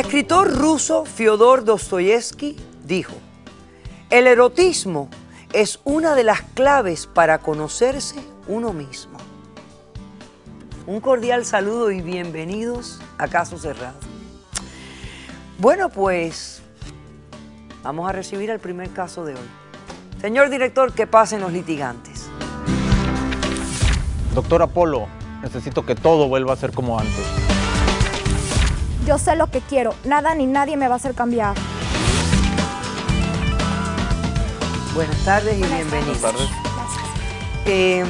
escritor ruso Fyodor Dostoyevsky dijo, el erotismo es una de las claves para conocerse uno mismo. Un cordial saludo y bienvenidos a Caso Cerrado. Bueno, pues vamos a recibir el primer caso de hoy. Señor director, que pasen los litigantes. Doctor Apolo, necesito que todo vuelva a ser como antes. Yo sé lo que quiero, nada ni nadie me va a hacer cambiar. Buenas tardes y bienvenidos. Buenas tardes. Em,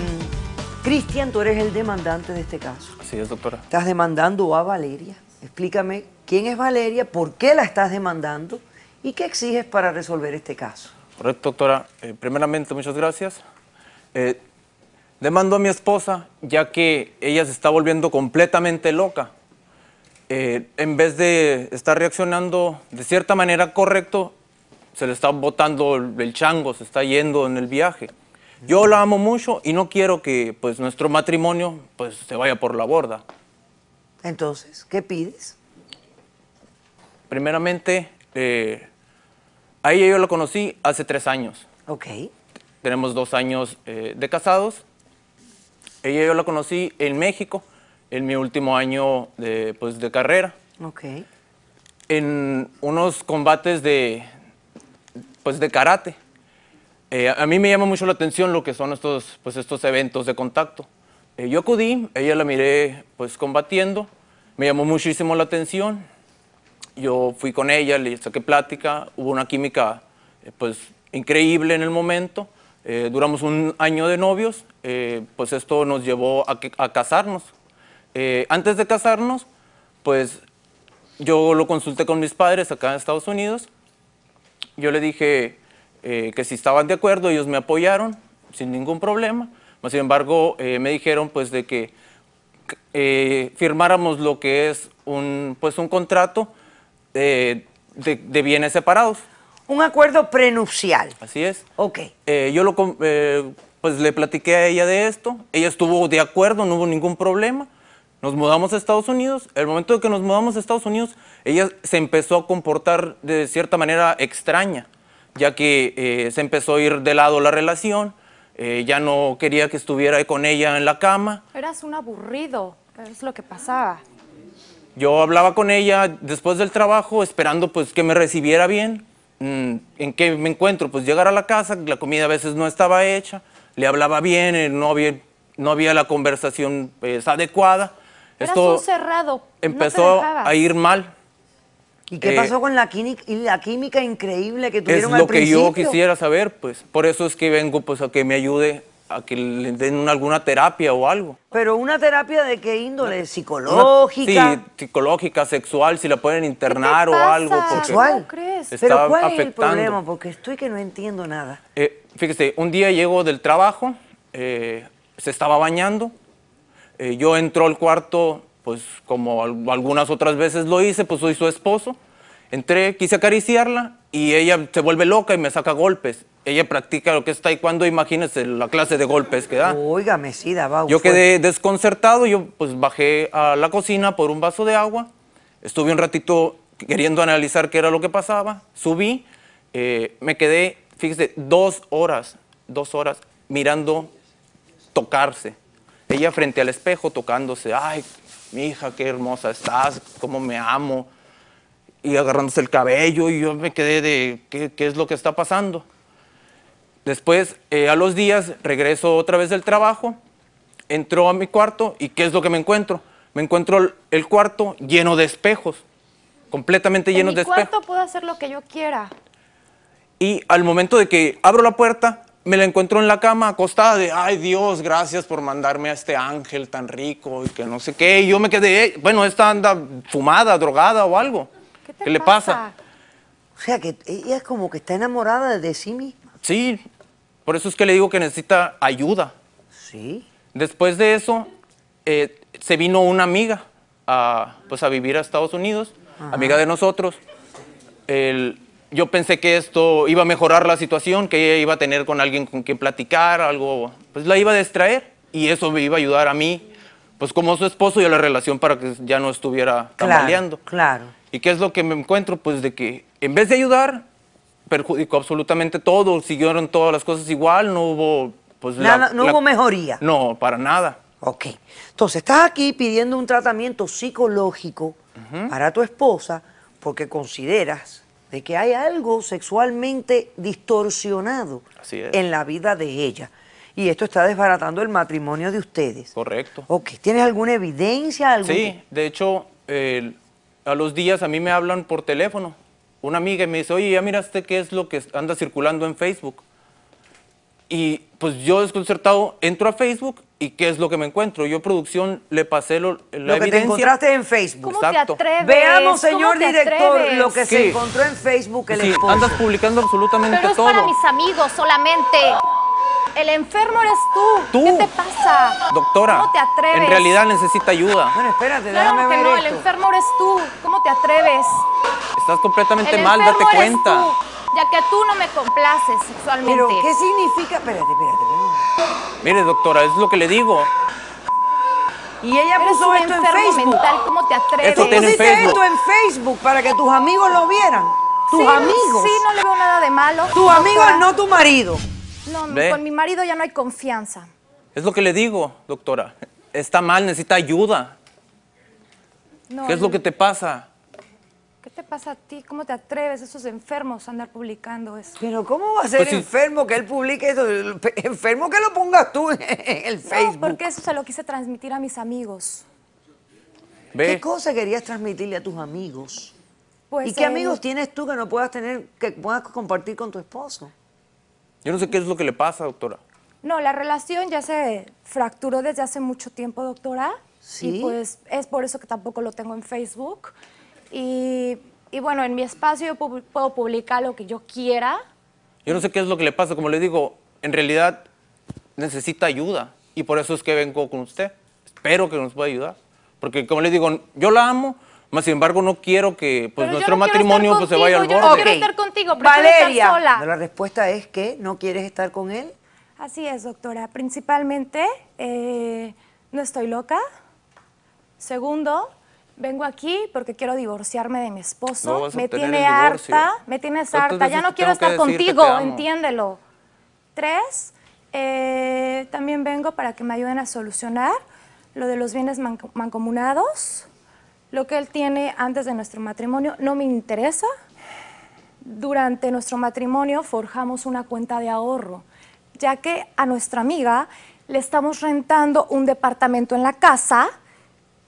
Cristian, tú eres el demandante de este caso. Así es, doctora. Estás demandando a Valeria. Explícame quién es Valeria, por qué la estás demandando y qué exiges para resolver este caso. Correcto, doctora. Eh, primeramente, muchas gracias. Eh, demando a mi esposa, ya que ella se está volviendo completamente loca. Eh, en vez de estar reaccionando de cierta manera correcto, se le está botando el chango, se está yendo en el viaje. Yo la amo mucho y no quiero que pues, nuestro matrimonio pues, se vaya por la borda. Entonces, ¿qué pides? Primeramente, eh, a ella yo la conocí hace tres años. Ok. Tenemos dos años eh, de casados. Ella yo la conocí en México en mi último año de, pues, de carrera. En unos combates de, pues, de karate. Eh, a mí me llama mucho la atención lo que son estos, pues, estos eventos de contacto. Eh, yo acudí, ella la miré pues, combatiendo, me llamó muchísimo la atención. Yo fui con ella, le saqué plática, hubo una química eh, pues, increíble en el momento. duramos un año de novios, pues esto nos llevó a, a casarnos eh, antes de casarnos, pues yo lo consulté con mis padres acá en Estados Unidos. Yo le dije eh, que si estaban de acuerdo, ellos me apoyaron sin ningún problema. sin embargo, eh, me dijeron pues de que firmáramos lo que es un, pues, un contrato de, bienes separados. Un acuerdo prenupcial. Así es. Ok. yo lo, pues, le platiqué a ella de esto. Ella estuvo de acuerdo, no hubo ningún problema. Nos mudamos a Estados Unidos. El momento de que nos mudamos a Estados Unidos, ella se empezó a comportar de cierta manera extraña, ya que eh, se empezó a ir de lado la relación, eh, ya no quería que estuviera con ella en la cama. Eras un aburrido, es lo que pasaba. Yo hablaba con ella después del trabajo, esperando pues que me recibiera bien. Mm, ¿En qué me encuentro? Pues llegar a la casa, la comida a veces no estaba hecha, le hablaba bien, eh, no había, no había la conversación pues, adecuada. Esto cerrado. Empezó a ir mal. ¿Y qué pasó eh, con la química, la química increíble que tuvieron al principio? Es lo que yo quisiera saber, pues. Por eso es que vengo pues, a que me ayude a que le den alguna terapia o algo. ¿Pero una terapia de qué índole? ¿Psicológica? sí, psicológica, sexual, si la pueden internar o algo. ¿Sexual? crees? ¿Pero cuál es el problema? Porque estoy que no entiendo nada. Eh, fíjese, un día llego del trabajo, eh, se estaba bañando eh, yo entro al cuarto, pues como algunas otras veces lo hice, pues soy su esposo. Entré, quise acariciarla y ella se vuelve loca y me saca golpes. Ella practica lo que está y cuando imagínense la clase de golpes que da. Oiga, sí, daba Yo quedé desconcertado, yo pues bajé a la cocina por un vaso de agua, estuve un ratito queriendo analizar qué era lo que pasaba, subí, eh, me quedé, fíjese, dos horas, dos horas mirando tocarse. Ella frente al espejo tocándose, ay, mi hija, qué hermosa estás, cómo me amo, y agarrándose el cabello, y yo me quedé de, ¿qué, es lo que está pasando? Después, eh, a los días, regreso otra vez del trabajo, entro a mi cuarto, y ¿qué es lo que me encuentro? Me encuentro el cuarto lleno de espejos, completamente lleno de espejos. En mi cuarto puedo hacer lo que yo quiera. Y al momento de que abro la puerta, me la encuentro en la cama acostada de, ay Dios, gracias por mandarme a este ángel tan rico y que no sé qué. Y yo me quedé, bueno, esta anda fumada, drogada o algo. ¿Qué, le pasa? O sea, que ella es como que está enamorada de sí misma. Sí, por eso es que le digo que necesita ayuda. Sí. Después de eso, eh, se vino una amiga a, pues, a vivir a Estados Unidos, amiga de nosotros. El, yo pensé que esto iba a mejorar la situación, que ella iba a tener con alguien con quien platicar, algo, pues la iba a distraer y eso me iba a ayudar a mí, pues como su esposo y a la relación para que ya no estuviera tambaleando. Claro, claro. ¿Y qué es lo que me encuentro? Pues de que en vez de ayudar, perjudicó absolutamente todo, siguieron todas las cosas igual, no hubo... Pues, Nada, no hubo mejoría. No, para nada. Ok. Entonces, estás aquí pidiendo un tratamiento psicológico para tu esposa porque consideras de que hay algo sexualmente distorsionado en la vida de ella. Y esto está desbaratando el matrimonio de ustedes. Correcto. ¿tienes alguna evidencia? Sí, de hecho, a los días a mí me hablan por teléfono. Una amiga y me dice, oye, ya miraste qué es lo que anda circulando en Facebook. Y pues yo desconcertado entro a Facebook ¿Y qué es lo que me encuentro? Yo producción le pasé lo, lo que te encontraste en Facebook. ¿Cómo te atreves? Veamos, señor director, lo que se encontró en Facebook el andas publicando absolutamente todo. Pero es para mis amigos solamente. El enfermo eres tú. ¿Qué te pasa? Doctora. ¿Cómo te atreves? En realidad necesita ayuda. Bueno, espérate, claro déjame que ver no, el enfermo eres tú. ¿Cómo te atreves? Estás completamente mal, date cuenta. ya que tú no me complaces sexualmente. Pero, ¿qué significa? Espérate, espérate, espérate. Mire, doctora, es lo que le digo. Y ella puso esto en Facebook. mental, ¿cómo te Esto Facebook. esto en Facebook para que tus amigos lo vieran. Tus amigos. Sí, no le veo nada de malo. Tus amigos, no tu marido. No, no, con mi marido ya no hay confianza. Es lo que le digo, doctora. Está mal, necesita ayuda. ¿Qué es lo que te pasa? ¿Qué te pasa a ti? ¿Cómo te atreves a esos enfermos a andar publicando eso? Pero ¿cómo va a ser pues enfermo que él publique eso? Enfermo que lo pongas tú en el Facebook. No, porque eso se lo quise transmitir a mis amigos. ¿Qué cosa querías transmitirle a tus amigos? Pues, ¿Y qué eh, amigos tienes tú que no puedas tener, que puedas compartir con tu esposo? Yo no sé qué es lo que le pasa, doctora. No, la relación ya se fracturó desde hace mucho tiempo, doctora. ¿Sí? Y pues es por eso que tampoco lo tengo en Facebook. Y, bueno, en mi espacio puedo publicar lo que yo quiera. Yo no sé qué es lo que le pasa, como le digo, en realidad necesita ayuda y por eso es que vengo con usted. Espero que nos pueda ayudar, porque como le digo, yo la amo, más sin embargo, no quiero que pues, nuestro matrimonio pues, se vaya al borde. Yo no quiero estar contigo, Valeria. estar sola. La respuesta es que no quieres estar con él. Así es, doctora. Principalmente, eh, no estoy loca. Segundo, vengo aquí porque quiero divorciarme de mi esposo, me tiene harta, me tienes harta, ya no quiero estar contigo, entiéndelo. Tres, eh, también vengo para que me ayuden a solucionar lo de los bienes mancomunados, lo que él tiene antes de nuestro matrimonio no me interesa. Durante nuestro matrimonio forjamos una cuenta de ahorro, ya que a nuestra amiga le estamos rentando un departamento en la casa,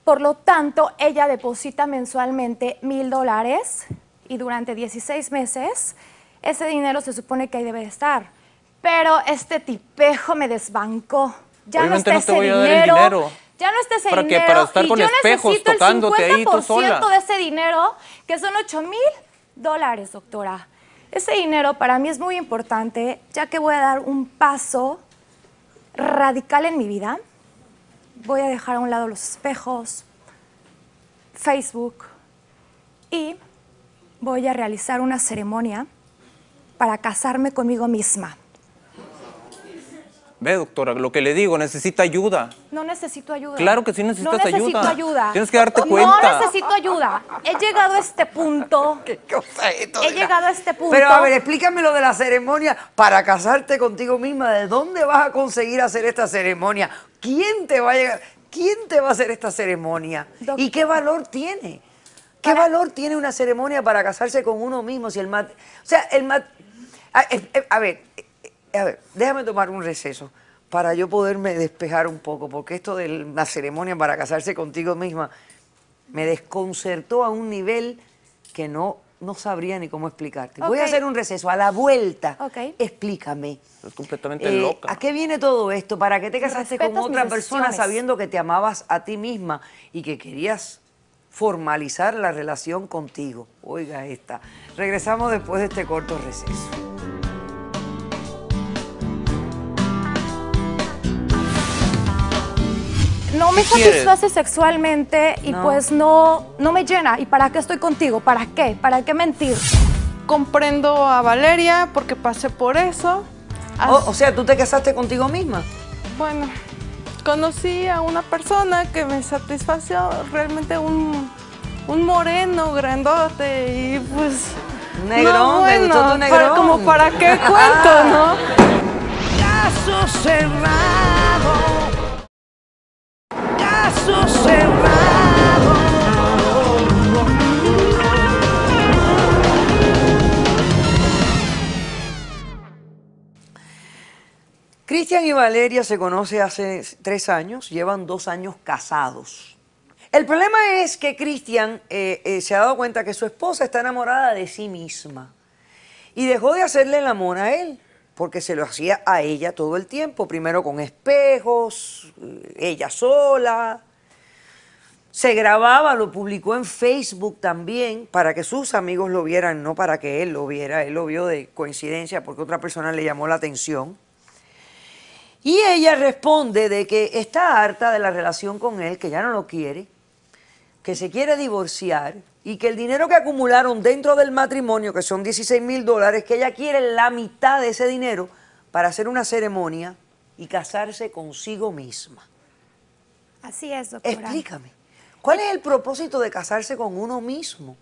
por lo tanto, ella deposita mensualmente mil dólares y durante 16 meses ese dinero se supone que ahí debe estar. Pero este tipejo me desbancó. Ya no está ese dinero, Ya no está ese ¿Para dinero. Para estar con espejos necesito tocándote el 50% de ese dinero, que son 8 mil dólares, doctora. Ese dinero para mí es muy importante, ya que voy a dar un paso radical en mi vida voy a dejar a un lado los espejos, Facebook y voy a realizar una ceremonia para casarme conmigo misma. Ve, doctora, lo que le digo, necesita ayuda. No necesito ayuda. Claro que sí necesitas ayuda. No necesito ayuda. Tienes que darte cuenta. No necesito ayuda. He llegado a este punto. ¿Qué cosa es esto? He llegado a este punto. Pero a ver, explícame lo de la ceremonia para casarte contigo misma. ¿De dónde vas a conseguir hacer esta ceremonia? ¿Quién te va a llegar? ¿Quién te va a hacer esta ceremonia? ¿Y qué valor tiene? ¿Qué valor tiene una ceremonia para casarse con uno mismo? Si el mat... O sea, el mat... a eh, eh, ver, a ver, déjame tomar un receso para yo poderme despejar un poco, porque esto de la ceremonia para casarse contigo misma me desconcertó a un nivel que no, no sabría ni cómo explicarte. Voy a hacer un receso, a la vuelta, explícame. completamente eh, loca. ¿A qué viene todo esto? ¿Para qué te casaste con otra persona sabiendo que te amabas a ti misma y que querías formalizar la relación contigo? Oiga esta. Regresamos después de este corto receso. no me satisface sexualmente y pues no, no me llena. ¿Y para qué estoy contigo? ¿Para qué? ¿Para qué mentir? Comprendo a Valeria porque pasé por eso. o sea, ¿tú te casaste contigo misma? Bueno, conocí a una persona que me satisfació realmente un, moreno grandote y pues... negro como para qué cuento, ¿no? Caso cerrado. Cristian y Valeria se conocen hace tres años, llevan dos años casados. El problema es que Cristian eh, eh, se ha dado cuenta que su esposa está enamorada de sí misma y dejó de hacerle el amor a él, porque se lo hacía a ella todo el tiempo, primero con espejos, eh, ella sola. Se grababa, lo publicó en Facebook también para que sus amigos lo vieran, no para que él lo viera. Él lo vio de coincidencia porque otra persona le llamó la atención. Y ella responde de que está harta de la relación con él, que ya no lo quiere, que se quiere divorciar y que el dinero que acumularon dentro del matrimonio, que son 16 mil dólares, que ella quiere la mitad de ese dinero para hacer una ceremonia y casarse consigo misma. Así es, doctora. Explícame, ¿cuál es el propósito de casarse con uno mismo?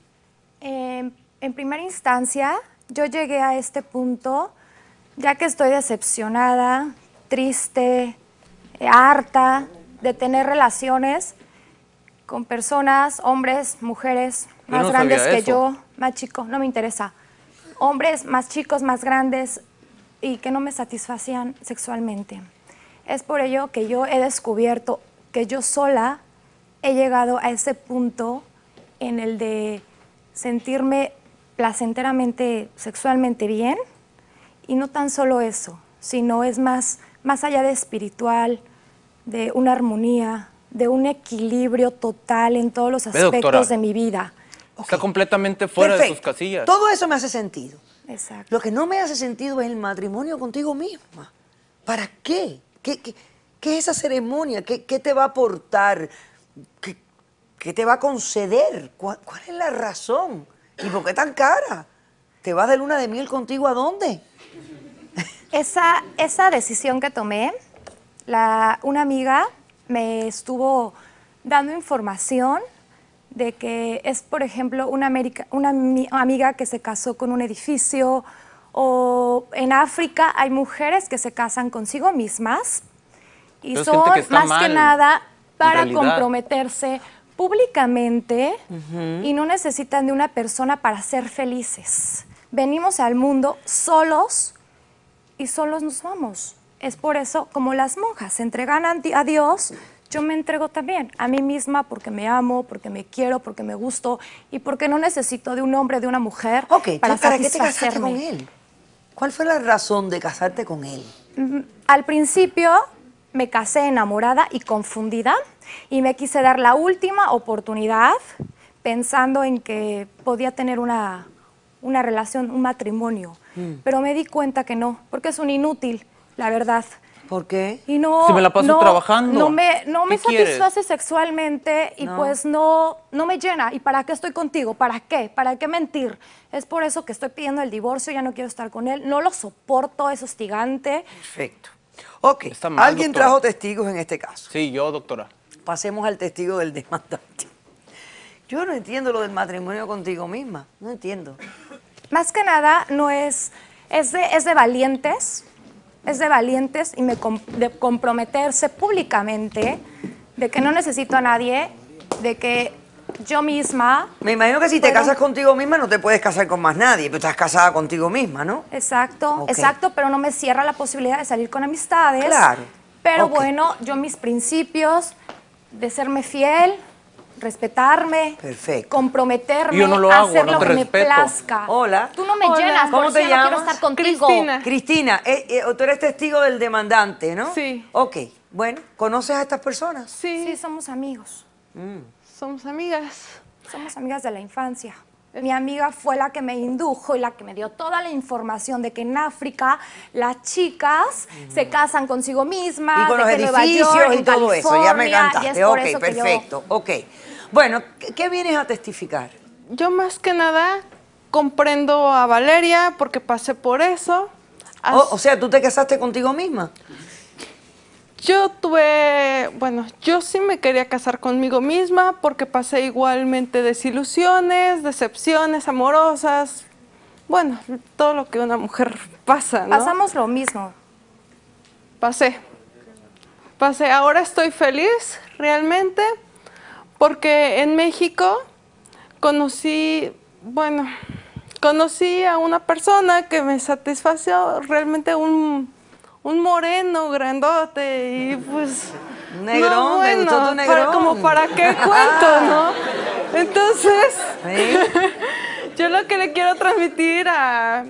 en primera instancia, yo llegué a este punto ya que estoy decepcionada, triste, eh, harta de tener relaciones con personas, hombres, mujeres, más grandes que yo, más chicos, no me interesa. Hombres más chicos, más grandes y que no me satisfacían sexualmente. Es por ello que yo he descubierto que yo sola he llegado a ese punto en el de sentirme placenteramente, sexualmente bien. Y no tan solo eso, sino es más más allá de espiritual, de una armonía, de un equilibrio total en todos los aspectos de mi vida. Está completamente fuera de sus casillas. Todo eso me hace sentido. Exacto. Lo que no me hace sentido es el matrimonio contigo misma. ¿Para qué? ¿Qué, es esa ceremonia? ¿Qué, te va a aportar? ¿Qué, te va a conceder? ¿Cuál, ¿Cuál es la razón? ¿Y por qué tan cara? ¿Te vas de luna de miel contigo a dónde? Esa, esa decisión que tomé, la, una amiga me estuvo dando información de que es, por ejemplo, una, una amiga que se casó con un edificio o en África hay mujeres que se casan consigo mismas y son más que nada para comprometerse públicamente y no necesitan de una persona para ser felices. Venimos al mundo solos y solos nos vamos. Es por eso, como las monjas se entregan a Dios, yo me entrego también a mí misma porque me amo, porque me quiero, porque me gusto y porque no necesito de un hombre, de una mujer okay, para ¿para qué te casaste con él? ¿Cuál fue la razón de casarte con él? Al principio me casé enamorada y confundida y me quise dar la última oportunidad pensando en que podía tener una, una relación, un matrimonio Mm. Pero me di cuenta que no, porque es un inútil, la verdad. ¿Por qué? Y no, si me la paso trabajando. No me, no me satisface sexualmente y pues no, no me llena. ¿Y para qué estoy contigo? ¿Para qué? ¿Para qué mentir? Es por eso que estoy pidiendo el divorcio, ya no quiero estar con él. No lo soporto, es hostigante. Perfecto. Ok, alguien trajo testigos en este caso. Sí, yo, doctora. Pasemos al testigo del demandante. Yo no entiendo lo del matrimonio contigo misma, no entiendo más que nada no es, es de, es de valientes, es de valientes y me de comprometerse públicamente de que no necesito a nadie, de que yo misma... Me imagino que si te casas contigo misma no te puedes casar con más nadie, pero estás casada contigo misma, ¿no? Exacto, exacto, pero no me cierra la posibilidad de salir con amistades. Claro. Pero bueno, yo mis principios de serme fiel, respetarme, Perfecto. comprometerme, yo no hacer lo que me plazca. Hola. Tú no me llenas, ¿Cómo te llamas? quiero estar contigo. Cristina. Eh, eh, tú eres testigo del demandante, ¿no? Sí. Ok, bueno, ¿conoces a estas personas? Sí. Sí, somos amigos. Mm. Somos amigas. Somos amigas de la infancia. Eh. Mi amiga fue la que me indujo y la que me dio toda la información de que en África las chicas se casan consigo mismas. Y con los edificios y todo eso, ya me encantaste. ok, perfecto. Ok. Bueno, ¿qué vienes a testificar? Yo más que nada comprendo a Valeria porque pasé por eso. O, oh, o, sea, ¿tú te casaste contigo misma? Yo tuve, bueno, yo sí me quería casar conmigo misma porque pasé igualmente desilusiones, decepciones amorosas, bueno, todo lo que una mujer pasa, ¿no? Pasamos lo mismo. Pasé. Pasé, ahora estoy feliz realmente, porque en México conocí, bueno, conocí a una persona que me satisfació realmente un, moreno grandote y pues... Negrón, no, bueno, como para qué cuento, ¿no? Entonces, yo lo que le quiero transmitir a,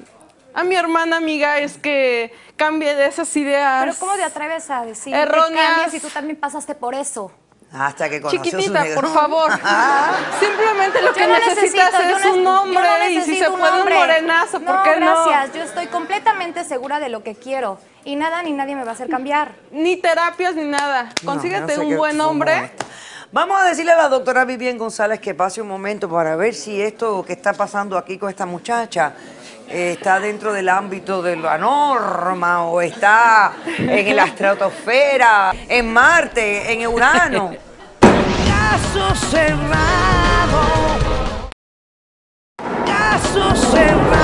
mi hermana amiga es que cambie de esas ideas. Pero ¿cómo te atreves a decir que si tú también pasaste por eso? Hasta que conoció Chiquitita, por favor. Ah. Simplemente lo que necesitas es un nombre y si se puede un morenazo, ¿por qué no? gracias. Yo estoy completamente segura de lo que quiero y nada ni nadie me va a hacer cambiar. Ni terapias ni nada. Consíguete un buen hombre. Vamos a decirle a la doctora Vivian González que pase un momento para ver si esto que está pasando aquí con esta muchacha eh, está dentro del ámbito de la norma o está en la estratosfera, en Marte, en Urano. cerrado. Caso cerrado.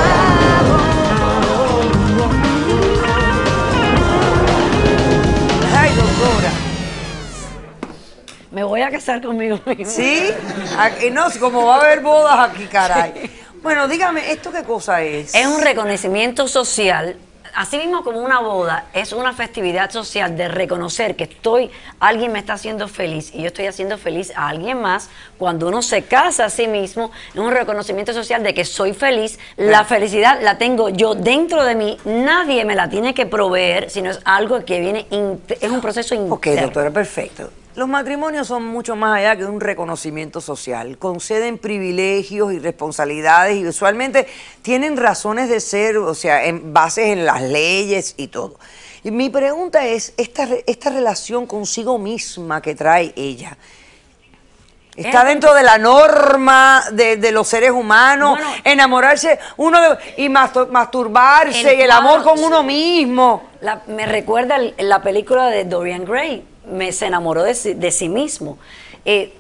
me voy a casar conmigo mismo. ¿Sí? Aquí, ah, no, como va a haber bodas aquí, caray. Bueno, dígame, ¿esto qué cosa es? Es un reconocimiento social así mismo como una boda es una festividad social de reconocer que estoy, alguien me está haciendo feliz y yo estoy haciendo feliz a alguien más, cuando uno se casa a sí mismo, es un reconocimiento social de que soy feliz, la felicidad la tengo yo dentro de mí, nadie me la tiene que proveer, sino es algo que viene, es un proceso interno. Ok, doctora, perfecto. Los matrimonios son mucho más allá que un reconocimiento social. Conceden privilegios y responsabilidades y usualmente tienen razones de ser, o sea, en bases en las leyes y todo. Y mi pregunta es, esta, esta relación consigo misma que trae ella, Está dentro de la norma de, los seres humanos, enamorarse uno y masturbarse y el amor con uno mismo. me recuerda la película de Dorian Gray, me, se enamoró de sí, mismo. Eh,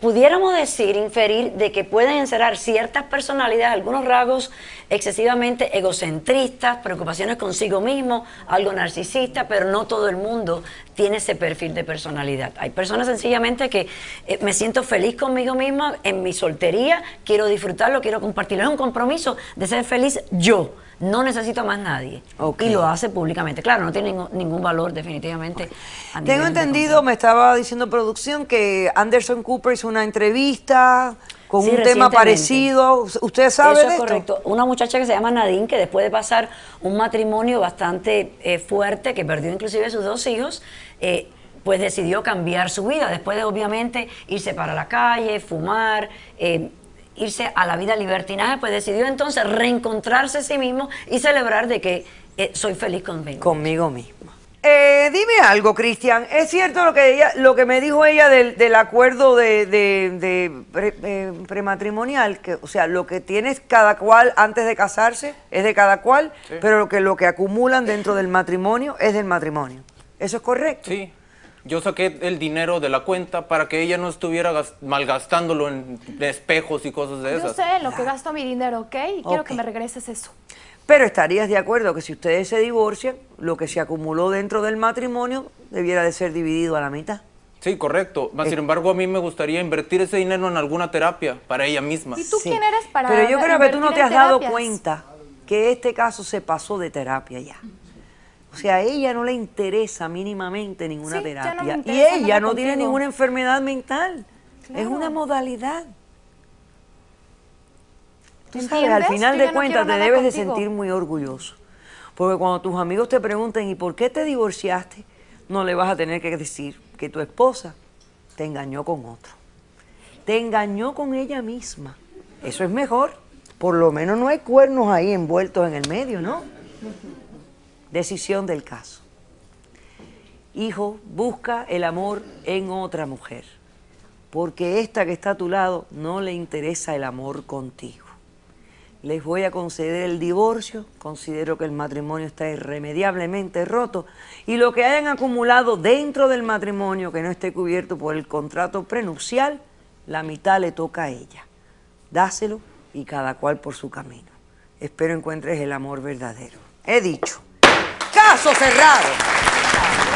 pudiéramos decir, inferir, de que pueden encerrar ciertas personalidades, algunos rasgos excesivamente egocentristas, preocupaciones consigo mismo, algo narcisista, pero no todo el mundo tiene ese perfil de personalidad. Hay personas sencillamente que eh, me siento feliz conmigo misma en mi soltería, quiero disfrutarlo, quiero compartirlo. Es un compromiso de ser feliz yo. No necesito más nadie. Okay. Y lo hace públicamente. Claro, no tiene ningún valor definitivamente. Tengo entendido, me estaba diciendo producción, que Anderson Cooper hizo una entrevista con un tema parecido. ustedes sabe Eso es correcto. Una muchacha que se llama Nadine, que después de pasar un matrimonio bastante eh, fuerte, que perdió inclusive sus dos hijos, eh, pues decidió cambiar su vida, después de obviamente irse para la calle, fumar, eh, irse a la vida libertinaje, pues decidió entonces reencontrarse a sí mismo y celebrar de que soy feliz conmigo. Conmigo mismo. Eh, dime algo, Cristian. ¿Es cierto lo que ella, lo que me dijo ella del, acuerdo de, de, eh, prematrimonial? Que, o sea, lo que tienes cada cual antes de casarse es de cada cual, pero lo que lo que acumulan dentro del matrimonio es del matrimonio. ¿Eso es correcto? Sí. Yo saqué el dinero de la cuenta para que ella no estuviera malgastándolo en espejos y cosas de esas. Yo sé lo que gasto mi dinero, ¿ok? Y quiero que me regreses eso. Pero estarías de acuerdo que si ustedes se divorcian, lo que se acumuló dentro del matrimonio debiera de ser dividido a la mitad. Sí, correcto. sin embargo, a mí me gustaría invertir ese dinero en alguna terapia para ella misma. ¿Y tú quién eres para Pero yo creo que tú no te has dado cuenta que este caso se pasó de terapia ya. O sea, a ella no le interesa mínimamente ninguna terapia. y ella no, tiene ninguna enfermedad mental. Es una modalidad al final de cuentas te debes de sentir muy orgulloso. Porque cuando tus amigos te pregunten, ¿y por qué te divorciaste? No le vas a tener que decir que tu esposa te engañó con otro. Te engañó con ella misma. Eso es mejor. Por lo menos no hay cuernos ahí envueltos en el medio, ¿no? Decisión del caso. Hijo, busca el amor en otra mujer, porque esta que está a tu lado no le interesa el amor contigo les voy a conceder el divorcio, considero que el matrimonio está irremediablemente roto y lo que hayan acumulado dentro del matrimonio que no esté cubierto por el contrato prenupcial, la mitad le toca a ella. Dáselo y cada cual por su camino. Espero encuentres el amor verdadero. He dicho, caso cerrado.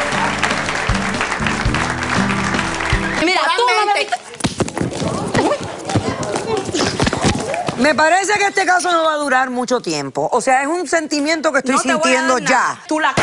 Me parece que este caso no va a durar mucho tiempo. O sea, es un sentimiento que estoy sintiendo ya. Tú la